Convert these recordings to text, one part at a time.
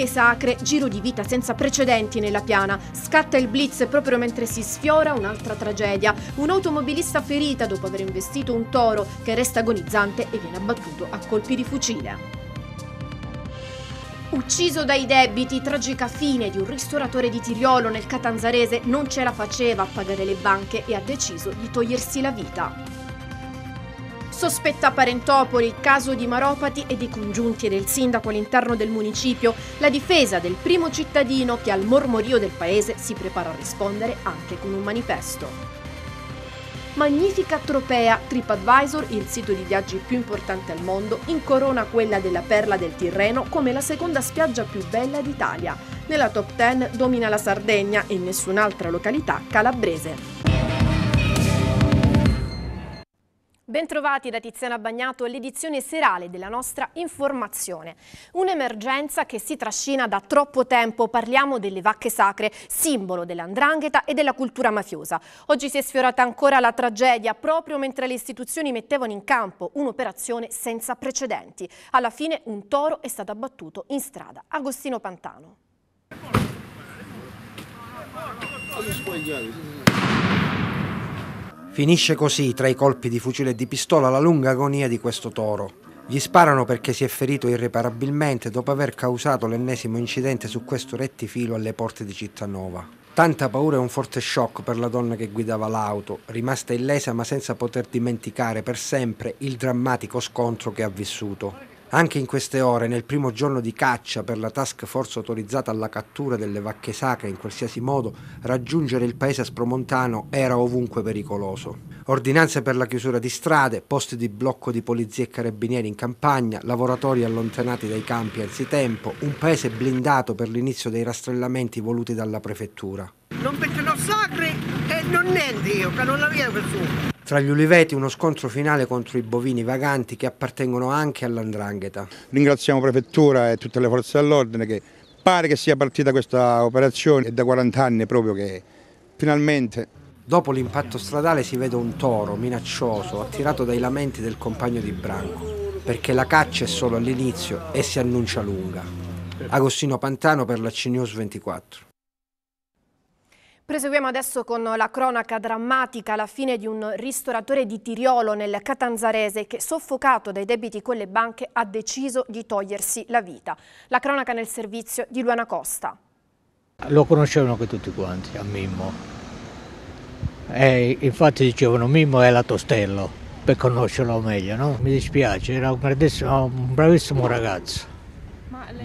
Vacche Sacre, giro di vita senza precedenti nella piana. Scatta il blitz proprio mentre si sfiora un'altra tragedia. Un'automobilista ferita dopo aver investito un toro che resta agonizzante e viene abbattuto a colpi di fucile. Ucciso dai debiti, tragica fine di un ristoratore di Tiriolo nel Catanzarese non ce la faceva a pagare le banche e ha deciso di togliersi la vita. Sospetta a Parentopoli il caso di Maropati e dei congiunti del sindaco all'interno del municipio, la difesa del primo cittadino che al mormorio del paese si prepara a rispondere anche con un manifesto. Magnifica tropea, TripAdvisor, il sito di viaggi più importante al mondo, incorona quella della Perla del Tirreno come la seconda spiaggia più bella d'Italia. Nella top 10 domina la Sardegna e nessun'altra località calabrese. Bentrovati da Tiziana Bagnato all'edizione serale della nostra informazione. Un'emergenza che si trascina da troppo tempo, parliamo delle vacche sacre, simbolo dell'andrangheta e della cultura mafiosa. Oggi si è sfiorata ancora la tragedia proprio mentre le istituzioni mettevano in campo un'operazione senza precedenti. Alla fine un toro è stato abbattuto in strada. Agostino Pantano. Finisce così, tra i colpi di fucile e di pistola, la lunga agonia di questo toro. Gli sparano perché si è ferito irreparabilmente dopo aver causato l'ennesimo incidente su questo rettifilo alle porte di Cittanova. Tanta paura e un forte shock per la donna che guidava l'auto, rimasta illesa ma senza poter dimenticare per sempre il drammatico scontro che ha vissuto. Anche in queste ore, nel primo giorno di caccia per la task force autorizzata alla cattura delle vacche sacre in qualsiasi modo, raggiungere il paese spromontano era ovunque pericoloso. Ordinanze per la chiusura di strade, posti di blocco di polizia e carabinieri in campagna, lavoratori allontanati dai campi anzitempo, un paese blindato per l'inizio dei rastrellamenti voluti dalla prefettura. Non mettono sacre e non eh, niente io, che non la vedo nessuno. Tra gli uliveti uno scontro finale contro i bovini vaganti che appartengono anche all'andrangheta. Ringraziamo Prefettura e tutte le forze dell'ordine che pare che sia partita questa operazione, è da 40 anni proprio che finalmente Dopo l'impatto stradale si vede un toro minaccioso attirato dai lamenti del compagno di Branco, perché la caccia è solo all'inizio e si annuncia lunga. Agostino Pantano per la CNews 24. Proseguiamo adesso con la cronaca drammatica la fine di un ristoratore di Tiriolo nel Catanzarese che soffocato dai debiti con le banche ha deciso di togliersi la vita. La cronaca nel servizio di Luana Costa. Lo conoscevano che tutti quanti a Mimmo. E infatti dicevano Mimmo è la Tostello per conoscerlo meglio, no? Mi dispiace, era un, un bravissimo ragazzo.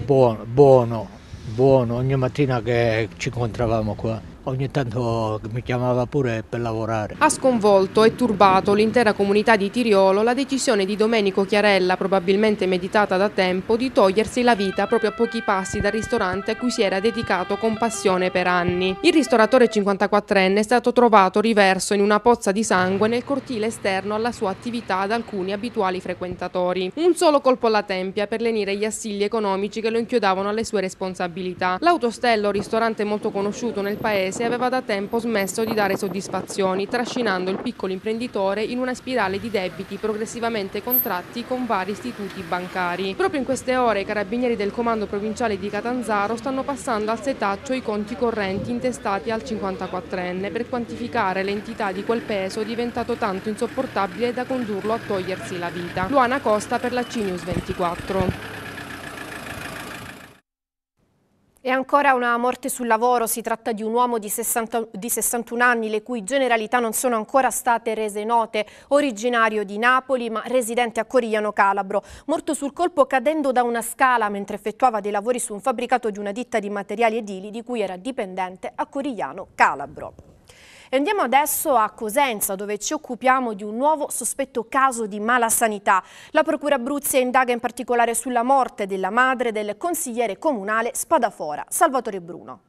Buono, buono, buono, ogni mattina che ci incontravamo qua ogni tanto mi chiamava pure per lavorare. Ha sconvolto e turbato l'intera comunità di Tiriolo la decisione di Domenico Chiarella, probabilmente meditata da tempo, di togliersi la vita proprio a pochi passi dal ristorante a cui si era dedicato con passione per anni. Il ristoratore 54enne è stato trovato riverso in una pozza di sangue nel cortile esterno alla sua attività da alcuni abituali frequentatori. Un solo colpo alla tempia per lenire gli assili economici che lo inchiodavano alle sue responsabilità. L'autostello, ristorante molto conosciuto nel paese, paese aveva da tempo smesso di dare soddisfazioni, trascinando il piccolo imprenditore in una spirale di debiti progressivamente contratti con vari istituti bancari. Proprio in queste ore i carabinieri del comando provinciale di Catanzaro stanno passando al setaccio i conti correnti intestati al 54enne per quantificare l'entità di quel peso diventato tanto insopportabile da condurlo a togliersi la vita. Luana Costa per la CNews 24. E ancora una morte sul lavoro, si tratta di un uomo di, 60, di, 61 anni le cui generalità non sono ancora state rese note, originario di Napoli ma residente a Corigliano Calabro, morto sul colpo cadendo da una scala mentre effettuava dei lavori su un fabbricato di una ditta di materiali edili di cui era dipendente a Corigliano Calabro. E andiamo adesso a Cosenza dove ci occupiamo di un nuovo sospetto caso di mala sanità. La procura Abruzia indaga in particolare sulla morte della madre del consigliere comunale Spadafora, Salvatore Bruno.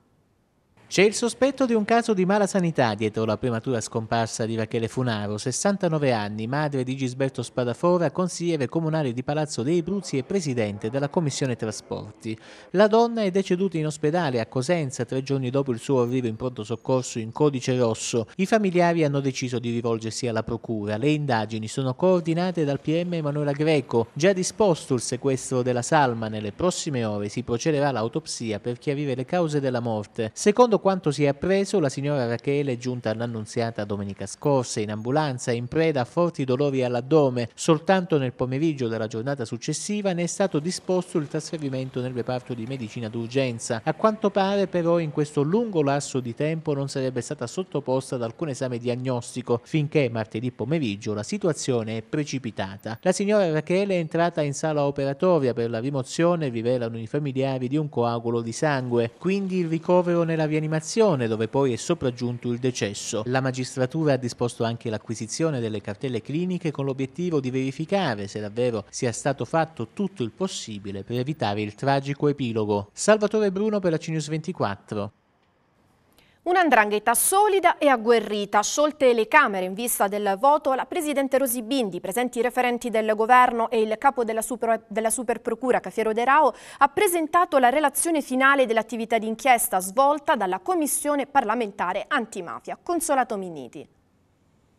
C'è il sospetto di un caso di mala sanità dietro la prematura scomparsa di Rachele Funaro, 69 anni, madre di Gisberto Spadafora, consigliere comunale di Palazzo dei Bruzzi e presidente della Commissione Trasporti. La donna è deceduta in ospedale a Cosenza tre giorni dopo il suo arrivo in pronto soccorso in codice rosso. I familiari hanno deciso di rivolgersi alla procura. Le indagini sono coordinate dal PM Emanuela Greco. Già disposto il sequestro della salma, nelle prossime ore si procederà all'autopsia per chiarire le cause della morte. Secondo Secondo quanto si è appreso, la signora Rachele è giunta all'annunziata domenica scorsa in ambulanza in preda a forti dolori all'addome. Soltanto nel pomeriggio della giornata successiva ne è stato disposto il trasferimento nel reparto di medicina d'urgenza. A quanto pare però in questo lungo lasso di tempo non sarebbe stata sottoposta ad alcun esame diagnostico finché martedì pomeriggio la situazione è precipitata. La signora Rachele è entrata in sala operatoria per la rimozione, rivelano i familiari, di un coagulo di sangue. Quindi il ricovero nella via rianimazione dove poi è sopraggiunto il decesso. La magistratura ha disposto anche l'acquisizione delle cartelle cliniche con l'obiettivo di verificare se davvero sia stato fatto tutto il possibile per evitare il tragico epilogo. Salvatore Bruno per la CNews 24. Un'andrangheta solida e agguerrita, sciolte le Camere in vista del voto, la Presidente Rosi Bindi, presenti i referenti del Governo e il Capo della, super, della Superprocura Cafiero De Rao, ha presentato la relazione finale dell'attività d'inchiesta svolta dalla Commissione parlamentare antimafia. Consolato Minniti.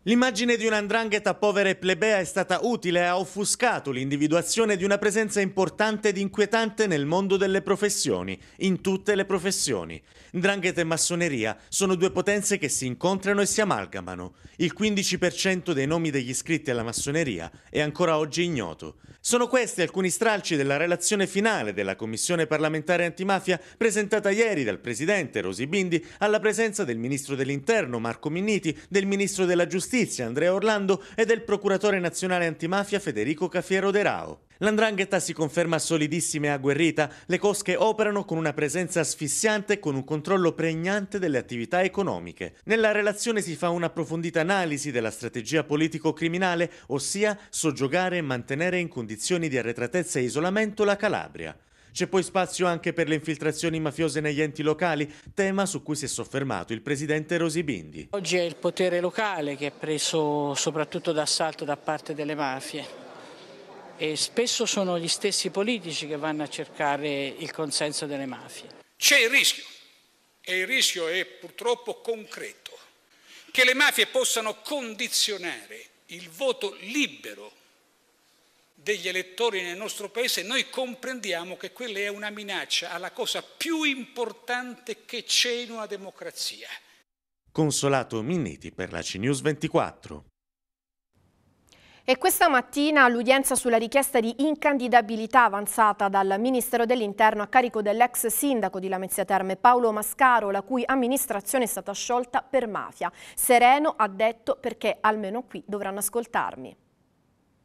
L'immagine di un'andrangheta povera e plebea è stata utile e ha offuscato l'individuazione di una presenza importante ed inquietante nel mondo delle professioni, in tutte le professioni. Ndrangheta e massoneria sono due potenze che si incontrano e si amalgamano. Il 15% dei nomi degli iscritti alla massoneria è ancora oggi ignoto. Sono questi alcuni stralci della relazione finale della Commissione parlamentare antimafia presentata ieri dal Presidente Rosi Bindi alla presenza del Ministro dell'Interno Marco Minniti, del Ministro della Giustizia Giustizia Andrea Orlando e del procuratore nazionale antimafia Federico Caffiero De Rao. L'andrangheta si conferma solidissima e agguerrita, le cosche operano con una presenza asfissiante e con un controllo pregnante delle attività economiche. Nella relazione si fa un'approfondita analisi della strategia politico-criminale, ossia soggiogare e mantenere in condizioni di arretratezza e isolamento la Calabria. C'è poi spazio anche per le infiltrazioni mafiose negli enti locali, tema su cui si è soffermato il presidente Rosibindi. Oggi è il potere locale che è preso soprattutto d'assalto da parte delle mafie e spesso sono gli stessi politici che vanno a cercare il consenso delle mafie. C'è il rischio, e il rischio è purtroppo concreto, che le mafie possano condizionare il voto libero degli elettori nel nostro paese, noi comprendiamo che quella è una minaccia alla cosa più importante che c'è in una democrazia. Consolato Minniti per la CNews 24. E questa mattina l'udienza sulla richiesta di incandidabilità avanzata dal Ministero dell'Interno a carico dell'ex sindaco di Lamezia Terme Paolo Mascaro, la cui amministrazione è stata sciolta per mafia. Sereno ha detto perché almeno qui dovranno ascoltarmi.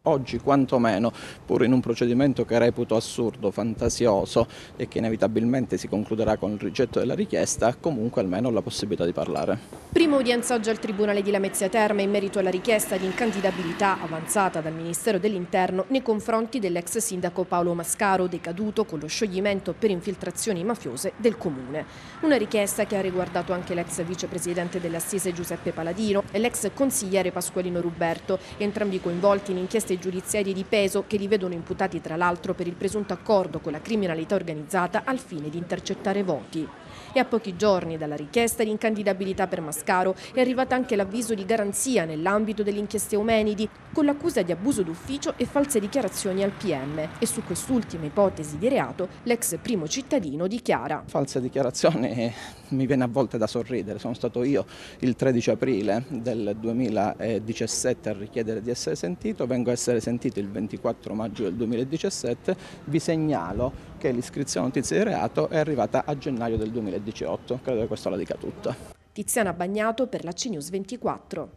Oggi quantomeno, pur in un procedimento che reputo assurdo, fantasioso e che inevitabilmente si concluderà con il rigetto della richiesta, comunque almeno ho la possibilità di parlare. Prima udienza oggi al Tribunale di Lamezia Terme in merito alla richiesta di incandidabilità avanzata dal Ministero dell'Interno nei confronti dell'ex sindaco Paolo Mascaro, decaduto con lo scioglimento per infiltrazioni mafiose del Comune. Una richiesta che ha riguardato anche l'ex vicepresidente dell'Assise Giuseppe Paladino e l'ex consigliere Pasqualino Ruberto, entrambi coinvolti in inchieste inchieste giudiziarie di peso che li vedono imputati tra l'altro per il presunto accordo con la criminalità organizzata al fine di intercettare voti. E a pochi giorni dalla richiesta di incandidabilità per Mascaro è arrivato anche l'avviso di garanzia nell'ambito delle inchieste Omenidi con l'accusa di abuso d'ufficio e false dichiarazioni al PM e su quest'ultima ipotesi di reato l'ex primo cittadino dichiara. False dichiarazioni mi viene a volte da sorridere, sono stato io il 13 aprile del 2017 a richiedere di essere sentito, vengo a essere sentito il 24 maggio del 2017, vi segnalo che l'iscrizione a notizie di reato è arrivata a gennaio del 2018. Credo che questo la dica tutta. Tiziana Bagnato per la CNews 24.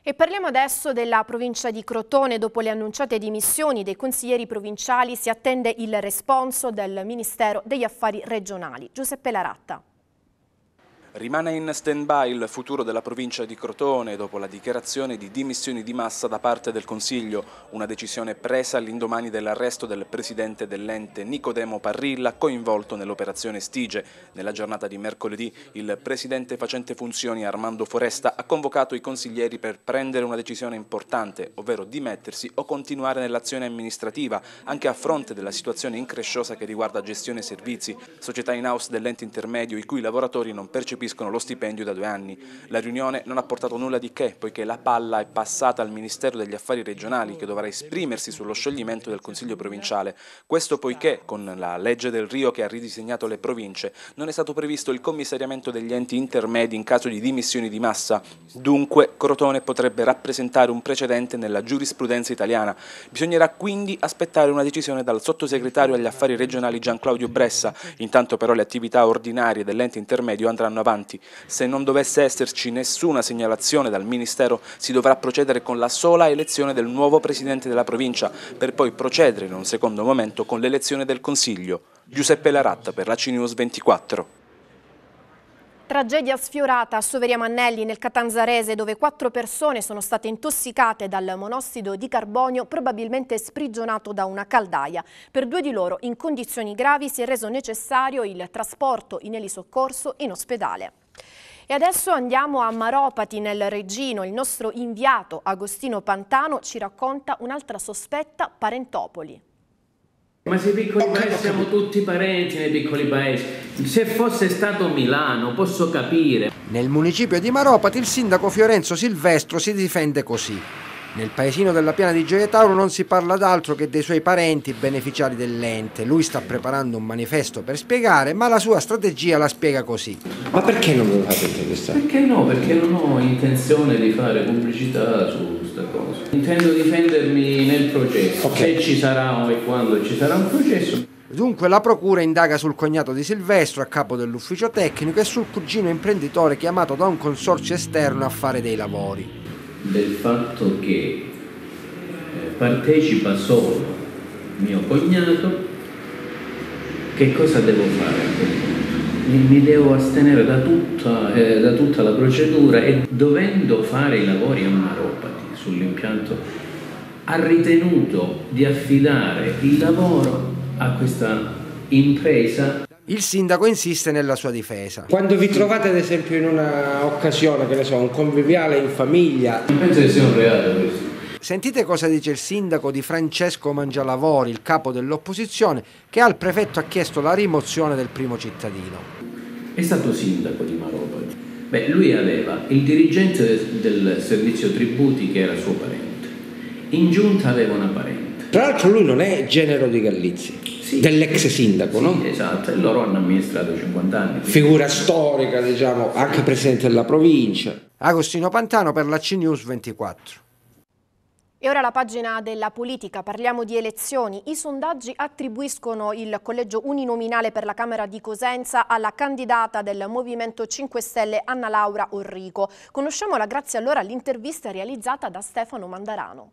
E parliamo adesso della provincia di Crotone. Dopo le annunciate dimissioni dei consiglieri provinciali si attende il responso del Ministero degli Affari Regionali. Giuseppe Laratta. Rimane in stand-by il futuro della provincia di Crotone dopo la dichiarazione di dimissioni di massa da parte del Consiglio, una decisione presa all'indomani dell'arresto del presidente dell'ente Nicodemo Parrilla coinvolto nell'operazione Stige. Nella giornata di mercoledì il presidente facente funzioni Armando Foresta ha convocato i consiglieri per prendere una decisione importante, ovvero dimettersi o continuare nell'azione amministrativa, anche a fronte della situazione incresciosa che riguarda gestione servizi, società in house dell'ente intermedio i cui lavoratori non percepiscono percepiscono lo stipendio da due anni. La riunione non ha portato nulla di che, poiché la palla è passata al Ministero degli Affari Regionali, che dovrà esprimersi sullo scioglimento del Consiglio provinciale. Questo poiché, con la legge del Rio che ha ridisegnato le province, non è stato previsto il commissariamento degli enti intermedi in caso di dimissioni di massa. Dunque, Crotone potrebbe rappresentare un precedente nella giurisprudenza italiana. Bisognerà quindi aspettare una decisione dal sottosegretario agli affari regionali Gian Claudio Bressa. Intanto però le attività ordinarie dell'ente intermedio andranno avanti abitanti. Se non dovesse esserci nessuna segnalazione dal Ministero si dovrà procedere con la sola elezione del nuovo Presidente della provincia per poi procedere in un secondo momento con l'elezione del Consiglio. Giuseppe Laratta per la CNews 24. Tragedia sfiorata a Soveria Mannelli nel Catanzarese dove quattro persone sono state intossicate dal monossido di carbonio probabilmente sprigionato da una caldaia. Per due di loro in condizioni gravi si è reso necessario il trasporto in elisoccorso in ospedale. E adesso andiamo a Maropati nel Regino. Il nostro inviato Agostino Pantano ci racconta un'altra sospetta Parentopoli. Ma se i piccoli paesi siamo tutti parenti nei piccoli paesi. Se fosse stato Milano, posso capire. Nel municipio di Maropati il sindaco Fiorenzo Silvestro si difende così. Nel paesino della piana di Gioia Tauro non si parla d'altro che dei suoi parenti beneficiari dell'ente. Lui sta preparando un manifesto per spiegare, ma la sua strategia la spiega così. Ma perché non lo fate intervistare? Perché no? Perché non ho intenzione di fare pubblicità su questa cosa. Intendo difendermi nel processo. Okay. Se ci sarà e quando ci sarà un processo. Dunque la procura indaga sul cognato di Silvestro a capo dell'ufficio tecnico e sul cugino imprenditore chiamato da un consorzio esterno a fare dei lavori del fatto che eh, partecipa solo mio cognato, che cosa devo fare Mi devo astenere da tutta, eh, da tutta la procedura e dovendo fare i lavori a Maropati sull'impianto ha ritenuto di affidare il lavoro a questa impresa il sindaco insiste nella sua difesa. Quando vi trovate ad esempio in una occasione, che ne so, un conviviale in famiglia... Non Penso che sia un reato questo. Sentite cosa dice il sindaco di Francesco Mangialavori, il capo dell'opposizione, che al prefetto ha chiesto la rimozione del primo cittadino. È stato sindaco di Maropoli. Beh, lui aveva il dirigente del servizio tributi che era suo parente. In giunta aveva una parente. Tra l'altro lui non è genero di Gallizzi sì, dell'ex sindaco, sì, no? Esatto, e loro hanno amministrato 50 anni. Quindi... Figura storica, diciamo, anche presidente della provincia. Agostino Pantano per la CNews 24. E ora la pagina della politica, parliamo di elezioni. I sondaggi attribuiscono il collegio uninominale per la Camera di Cosenza alla candidata del Movimento 5 Stelle Anna Laura Orrico. Conosciamola grazie allora all'intervista realizzata da Stefano Mandarano.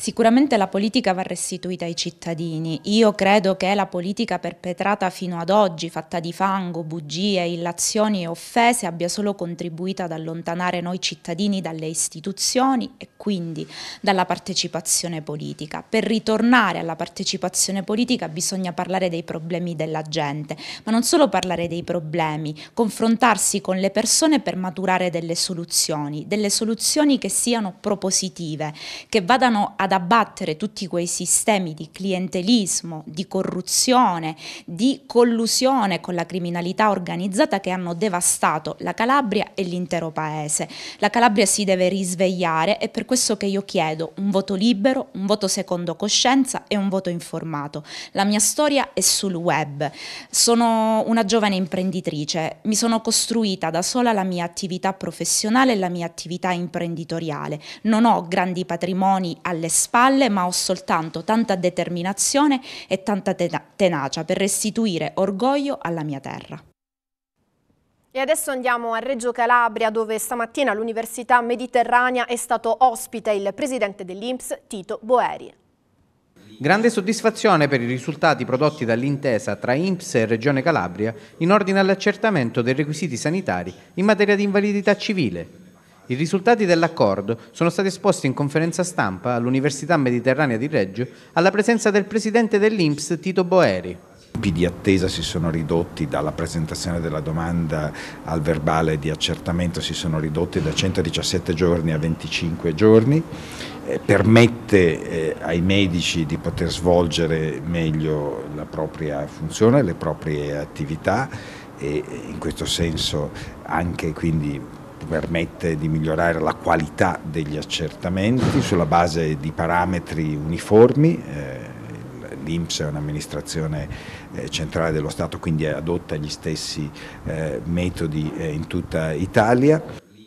Sicuramente la politica va restituita ai cittadini. Io credo che la politica perpetrata fino ad oggi, fatta di fango, bugie, illazioni e offese, abbia solo contribuito ad allontanare noi cittadini dalle istituzioni e quindi dalla partecipazione politica. Per ritornare alla partecipazione politica bisogna parlare dei problemi della gente, ma non solo parlare dei problemi, confrontarsi con le persone per maturare delle soluzioni, delle soluzioni che siano propositive, che vadano ad ad abbattere tutti quei sistemi di clientelismo, di corruzione, di collusione con la criminalità organizzata che hanno devastato la Calabria e l'intero paese. La Calabria si deve risvegliare e per questo che io chiedo un voto libero, un voto secondo coscienza e un voto informato. La mia storia è sul web. Sono una giovane imprenditrice, mi sono costruita da sola la mia attività professionale e la mia attività imprenditoriale. Non ho grandi patrimoni all'esterno spalle, ma ho soltanto tanta determinazione e tanta tenacia per restituire orgoglio alla mia terra. E adesso andiamo a Reggio Calabria dove stamattina all'Università Mediterranea è stato ospite il presidente dell'Inps Tito Boeri. Grande soddisfazione per i risultati prodotti dall'intesa tra INPS e Regione Calabria in ordine all'accertamento dei requisiti sanitari in materia di invalidità civile, i risultati dell'accordo sono stati esposti in conferenza stampa all'Università Mediterranea di Reggio alla presenza del presidente dell'Inps Tito Boeri. I tempi di attesa si sono ridotti dalla presentazione della domanda al verbale di accertamento si sono ridotti da 117 giorni a 25 giorni, eh, permette eh, ai medici di poter svolgere meglio la propria funzione, le proprie attività e eh, in questo senso anche quindi permette di migliorare la qualità degli accertamenti sulla base di parametri uniformi. Eh, L'INPS è un'amministrazione eh, centrale dello Stato, quindi adotta gli stessi eh, metodi eh, in tutta Italia.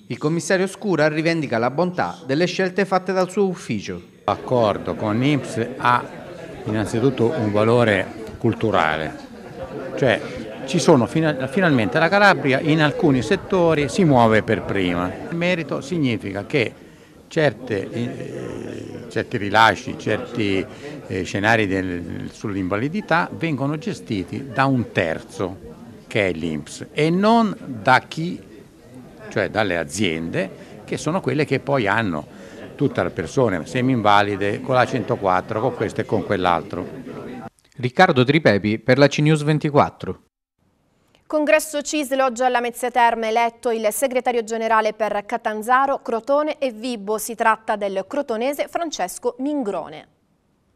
Il commissario Scura rivendica la bontà delle scelte fatte dal suo ufficio. L'accordo con l'INPS ha innanzitutto un valore culturale, cioè ci sono finalmente la Calabria in alcuni settori si muove per prima. Il merito significa che certe, eh, certi rilasci, certi eh, scenari sull'invalidità vengono gestiti da un terzo che è l'Inps e non da chi, cioè dalle aziende che sono quelle che poi hanno tutte le persone semi-invalide con la 104, con questo e con quell'altro. Riccardo Tripepi per la CNews 24. Congresso CISL oggi alla Mezzia Terme eletto il segretario generale per Catanzaro, Crotone e Vibo. Si tratta del crotonese Francesco Mingrone.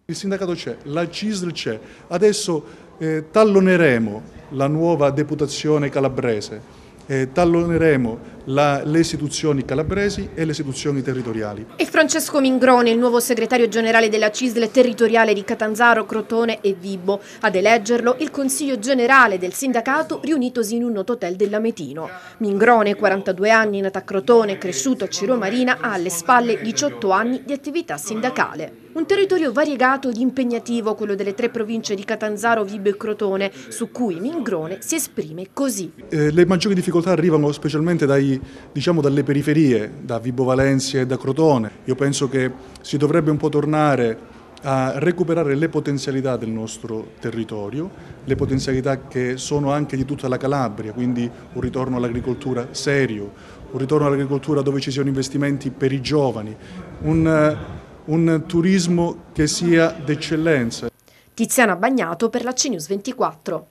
Il sindacato c'è, la CISL c'è. Adesso eh, talloneremo la nuova deputazione calabrese eh, talloneremo la, le istituzioni calabresi e le istituzioni territoriali. E Francesco Mingrone, il nuovo segretario generale della CISL territoriale di Catanzaro, Crotone e Vibo. Ad eleggerlo il consiglio generale del sindacato riunitosi in un noto hotel dell'Ametino. Mingrone, 42 anni, nato a Crotone, cresciuto a Ciro Marina, ha alle spalle 18 anni di attività sindacale. Un territorio variegato ed impegnativo, quello delle tre province di Catanzaro, Vibo e Crotone, su cui Mingrone si esprime così. Eh, le maggiori difficoltà arrivano specialmente dai, diciamo, dalle periferie, da Vibo Valencia e da Crotone. Io penso che si dovrebbe un po' tornare a recuperare le potenzialità del nostro territorio, le potenzialità che sono anche di tutta la Calabria, quindi un ritorno all'agricoltura serio, un ritorno all'agricoltura dove ci siano investimenti per i giovani, un eh, un turismo che sia d'eccellenza. Tiziana Bagnato per la CNews 24.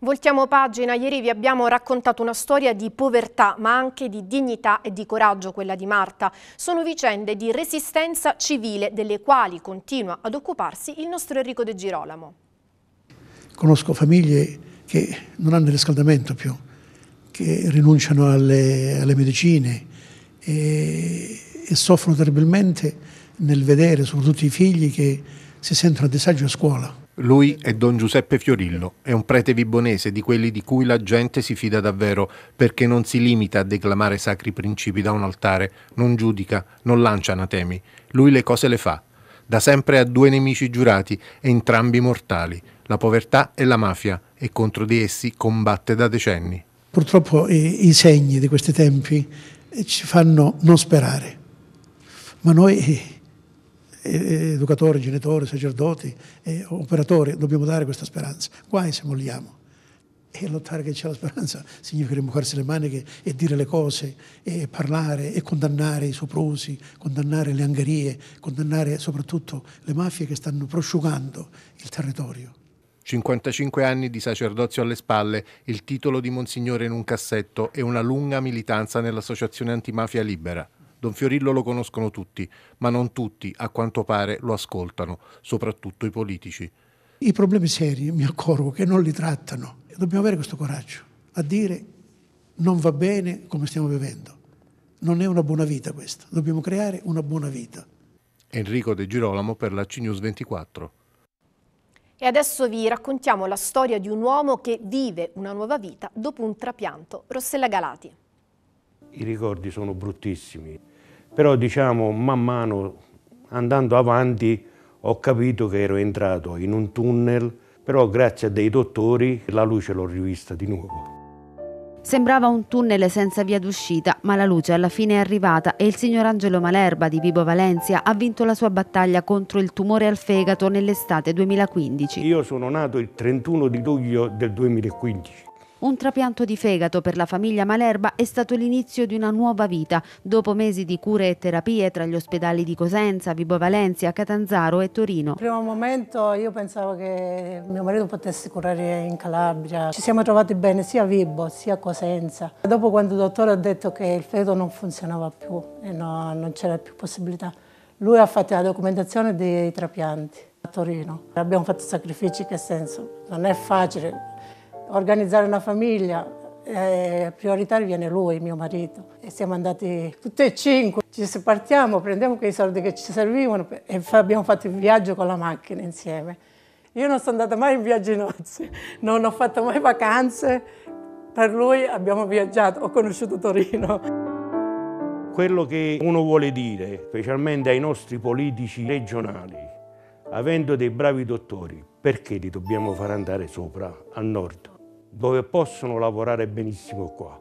Voltiamo pagina, ieri vi abbiamo raccontato una storia di povertà ma anche di dignità e di coraggio quella di Marta. Sono vicende di resistenza civile delle quali continua ad occuparsi il nostro Enrico De Girolamo. Conosco famiglie che non hanno il riscaldamento più, che rinunciano alle, alle medicine e e soffrono terribilmente nel vedere soprattutto i figli che si sentono a disagio a scuola. Lui è Don Giuseppe Fiorillo, è un prete vibonese di quelli di cui la gente si fida davvero, perché non si limita a declamare sacri principi da un altare, non giudica, non lancia anatemi. Lui le cose le fa. Da sempre ha due nemici giurati, entrambi mortali, la povertà e la mafia, e contro di essi combatte da decenni. Purtroppo i, eh, i segni di questi tempi eh, ci fanno non sperare ma noi eh, eh, educatori, genitori, sacerdoti, eh, operatori dobbiamo dare questa speranza. Guai se molliamo. E lottare che c'è la speranza significa rimuoversi le maniche e dire le cose, e parlare e condannare i soprusi, condannare le angherie, condannare soprattutto le mafie che stanno prosciugando il territorio. 55 anni di sacerdozio alle spalle, il titolo di Monsignore in un cassetto e una lunga militanza nell'Associazione Antimafia Libera. Don Fiorillo lo conoscono tutti, ma non tutti, a quanto pare, lo ascoltano, soprattutto i politici. I problemi seri mi accorgo che non li trattano. Dobbiamo avere questo coraggio a dire non va bene come stiamo vivendo. Non è una buona vita questa, dobbiamo creare una buona vita. Enrico De Girolamo per la CNews 24. E adesso vi raccontiamo la storia di un uomo che vive una nuova vita dopo un trapianto. Rossella Galati. I ricordi sono bruttissimi, però diciamo man mano andando avanti ho capito che ero entrato in un tunnel, però grazie a dei dottori la luce l'ho rivista di nuovo. Sembrava un tunnel senza via d'uscita, ma la luce alla fine è arrivata e il signor Angelo Malerba di Vibo Valencia ha vinto la sua battaglia contro il tumore al fegato nell'estate 2015. Io sono nato il 31 di luglio del 2015. Un trapianto di fegato per la famiglia Malerba è stato l'inizio di una nuova vita, dopo mesi di cure e terapie tra gli ospedali di Cosenza, Vibo Valencia, Catanzaro e Torino. Al primo momento io pensavo che mio marito potesse curare in Calabria. Ci siamo trovati bene sia a Vibo sia a Cosenza. Dopo quando il dottore ha detto che il fegato non funzionava più e no, non c'era più possibilità, lui ha fatto la documentazione dei trapianti a Torino. Abbiamo fatto sacrifici, che senso? Non è facile organizzare una famiglia. Eh, prioritario viene lui, mio marito, e siamo andati tutti e cinque. Ci separiamo, prendiamo quei soldi che ci servivano e abbiamo fatto il viaggio con la macchina insieme. Io non sono andata mai in viaggio in nozze, non ho fatto mai vacanze. Per lui abbiamo viaggiato, ho conosciuto Torino quello che uno vuole dire, specialmente ai nostri politici regionali, avendo dei bravi dottori, perché li dobbiamo far andare sopra al nord? dove possono lavorare benissimo qua.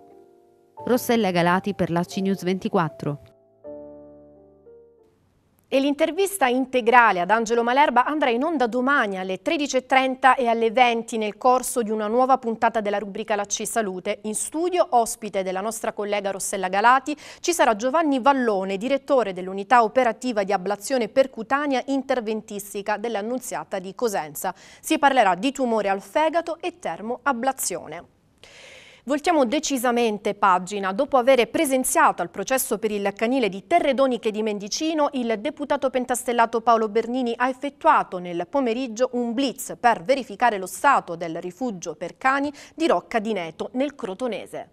Rossella Galati per la CNews 24. E l'intervista integrale ad Angelo Malerba andrà in onda domani alle 13.30 e alle 20 nel corso di una nuova puntata della rubrica La C Salute. In studio, ospite della nostra collega Rossella Galati, ci sarà Giovanni Vallone, direttore dell'unità operativa di ablazione percutanea interventistica dell'Annunziata di Cosenza. Si parlerà di tumore al fegato e termoablazione. Voltiamo decisamente pagina. Dopo aver presenziato al processo per il canile di Terredoniche di Mendicino, il deputato pentastellato Paolo Bernini ha effettuato nel pomeriggio un blitz per verificare lo stato del rifugio per cani di Rocca di Neto nel Crotonese.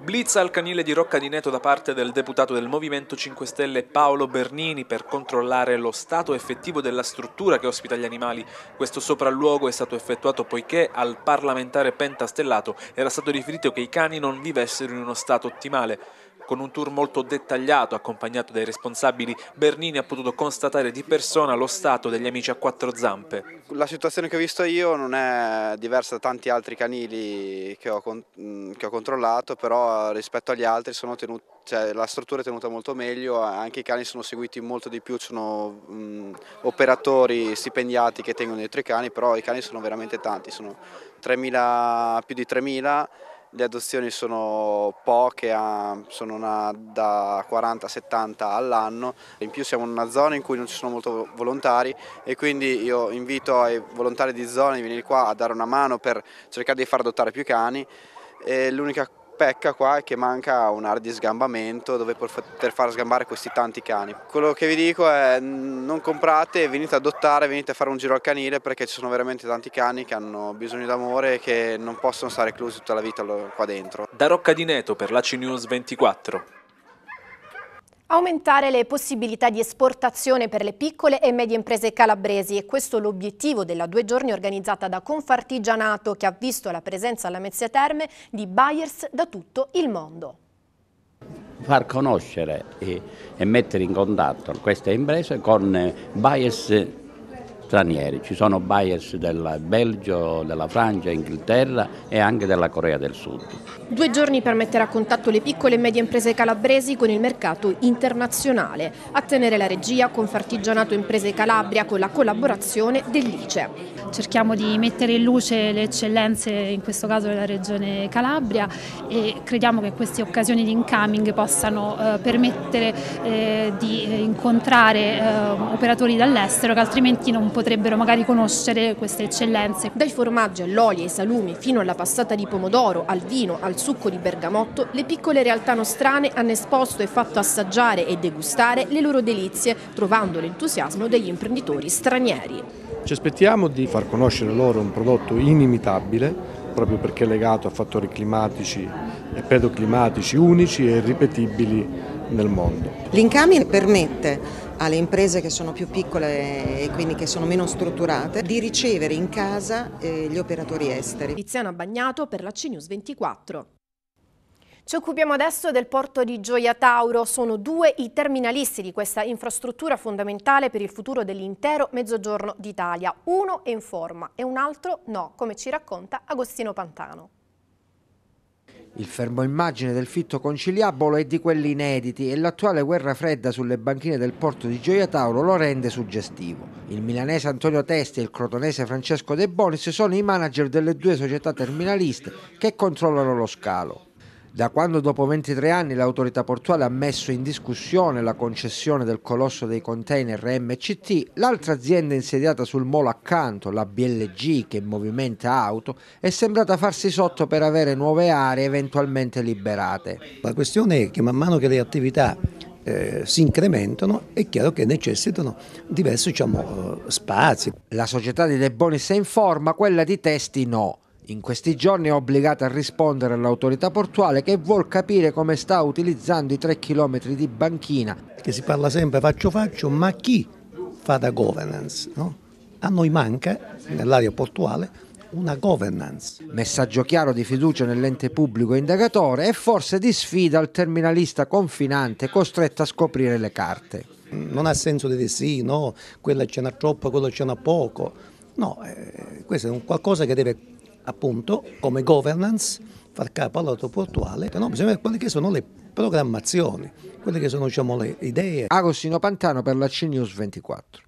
Blitz al canile di Rocca di Neto da parte del deputato del Movimento 5 Stelle Paolo Bernini per controllare lo stato effettivo della struttura che ospita gli animali. Questo sopralluogo è stato effettuato poiché al parlamentare pentastellato era stato riferito che i cani non vivessero in uno stato ottimale. Con un tour molto dettagliato, accompagnato dai responsabili, Bernini ha potuto constatare di persona lo stato degli amici a quattro zampe. La situazione che ho visto io non è diversa da tanti altri canili che ho, mm, che ho controllato, però rispetto agli altri tenuti, cioè, la struttura è tenuta molto meglio, anche i cani sono seguiti molto di più, sono mh, mm, operatori stipendiati che tengono dietro i cani, però i cani sono veramente tanti, sono 3.000, più di 3.000 le adozioni sono poche, sono una, da 40 a 70 all'anno, in più siamo in una zona in cui non ci sono molti volontari e quindi io invito ai volontari di zona di venire qua a dare una mano per cercare di far adottare più cani l'unica pecca qua è che manca un'area di sgambamento dove poter far sgambare questi tanti cani. Quello che vi dico è non comprate, venite ad adottare, venite a fare un giro al canile perché ci sono veramente tanti cani che hanno bisogno d'amore e che non possono stare reclusi tutta la vita qua dentro. Da Rocca di Neto per la C News 24. Aumentare le possibilità di esportazione per le piccole e medie imprese calabresi e questo l'obiettivo della due giorni organizzata da Confartigianato che ha visto la presenza alla Mezzia Terme di buyers da tutto il mondo. Far conoscere e, e mettere in contatto queste imprese con buyers stranieri, ci sono buyers del Belgio, della Francia, Inghilterra e anche della Corea del Sud. Due giorni per mettere a contatto le piccole e medie imprese calabresi con il mercato internazionale, a tenere la regia Confartigianato Imprese Calabria con la collaborazione dell'ICE. Cerchiamo di mettere in luce le eccellenze, in questo caso della regione Calabria e crediamo che queste occasioni di incoming possano eh, permettere eh, di incontrare eh, operatori dall'estero che altrimenti non possono potrebbero magari conoscere queste eccellenze. Dai formaggi all'olio ai salumi fino alla passata di pomodoro, al vino, al succo di bergamotto, le piccole realtà nostrane hanno esposto e fatto assaggiare e degustare le loro delizie, trovando l'entusiasmo degli imprenditori stranieri. Ci aspettiamo di far conoscere loro un prodotto inimitabile, proprio perché legato a fattori climatici e pedoclimatici unici e ripetibili nel mondo. L'incamine permette alle imprese che sono più piccole e quindi che sono meno strutturate, di ricevere in casa eh, gli operatori esteri. Tiziana Bagnato per la CNews 24. Ci occupiamo adesso del porto di Gioia Tauro. Sono due i terminalisti di questa infrastruttura fondamentale per il futuro dell'intero mezzogiorno d'Italia. Uno è in forma e un altro no, come ci racconta Agostino Pantano. Il fermo immagine del fitto conciliabolo è di quelli inediti e l'attuale guerra fredda sulle banchine del porto di Gioia Tauro lo rende suggestivo. Il milanese Antonio Testi e il crotonese Francesco De Bonis sono i manager delle due società terminaliste che controllano lo scalo. Da quando dopo 23 anni l'autorità portuale ha messo in discussione la concessione del colosso dei container MCT, l'altra azienda insediata sul molo accanto, la BLG che movimenta auto, è sembrata farsi sotto per avere nuove aree eventualmente liberate. La questione è che man mano che le attività eh, si incrementano, è chiaro che necessitano diversi diciamo, eh, spazi. La società di De Bonis è in forma, quella di Testi no. In questi giorni è obbligata a rispondere all'autorità portuale che vuol capire come sta utilizzando i 3 km di banchina. Che si parla sempre faccio faccio, ma chi fa da governance? No? A noi manca, nell'area portuale, una governance. Messaggio chiaro di fiducia nell'ente pubblico indagatore e forse di sfida al terminalista confinante costretto a scoprire le carte. Non ha senso dire sì, no, quella ce n'ha troppo, quella ce n'ha poco. No, eh, questo è un qualcosa che deve appunto come governance far capo all'autoportuale, però bisogna vedere quelle che sono le programmazioni, quelle che sono diciamo, le idee. Agostino Pantano per la CNews 24.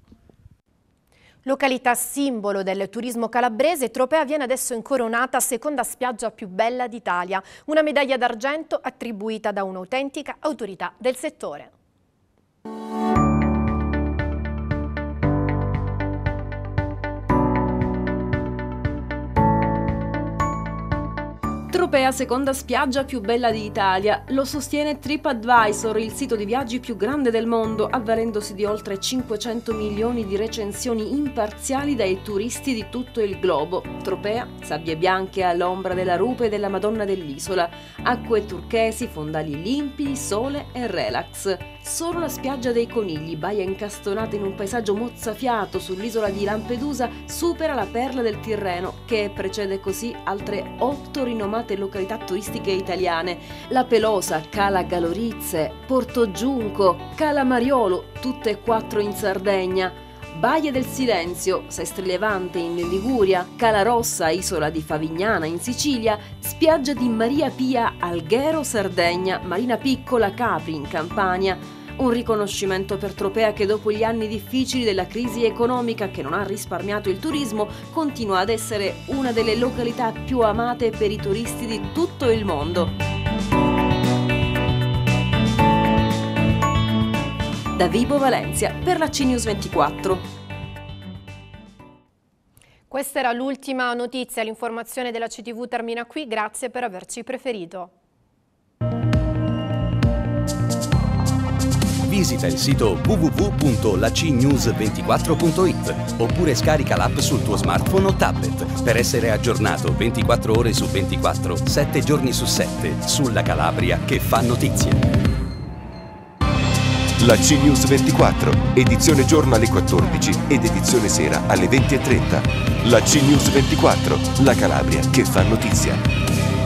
Località simbolo del turismo calabrese, Tropea viene adesso incoronata seconda spiaggia più bella d'Italia, una medaglia d'argento attribuita da un'autentica autorità del settore. Tropea seconda spiaggia più bella d'Italia, lo sostiene TripAdvisor, il sito di viaggi più grande del mondo, avvalendosi di oltre 500 milioni di recensioni imparziali dai turisti di tutto il globo. Tropea, sabbie bianche all'ombra della rupe e della Madonna dell'isola, acque turchesi, fondali limpidi, sole e relax. Solo la spiaggia dei conigli, baia incastonata in un paesaggio mozzafiato sull'isola di Lampedusa, supera la perla del Tirreno, che precede così altre otto rinomate località turistiche italiane. La Pelosa, Cala Galorizze, Porto Giunco, Cala Mariolo, tutte e quattro in Sardegna. Baia del Silenzio, Sestri Levante in Liguria, Calarossa, Isola di Favignana in Sicilia, spiaggia di Maria Pia, Alghero, Sardegna, Marina Piccola, Capri in Campania, un riconoscimento per Tropea che dopo gli anni difficili della crisi economica che non ha risparmiato il turismo continua ad essere una delle località più amate per i turisti di tutto il mondo. da Vibo Valencia per la CNews 24. Questa era l'ultima notizia, l'informazione della CTV termina qui, grazie per averci preferito. Visita il sito www.lacnews24.it oppure scarica l'app sul tuo smartphone o tablet per essere aggiornato 24 ore su 24, 7 giorni su 7 sulla Calabria che fa notizie. La CNews 24, edizione giorno alle 14 ed edizione sera alle 20.30. La CNews 24, la Calabria che fa notizia.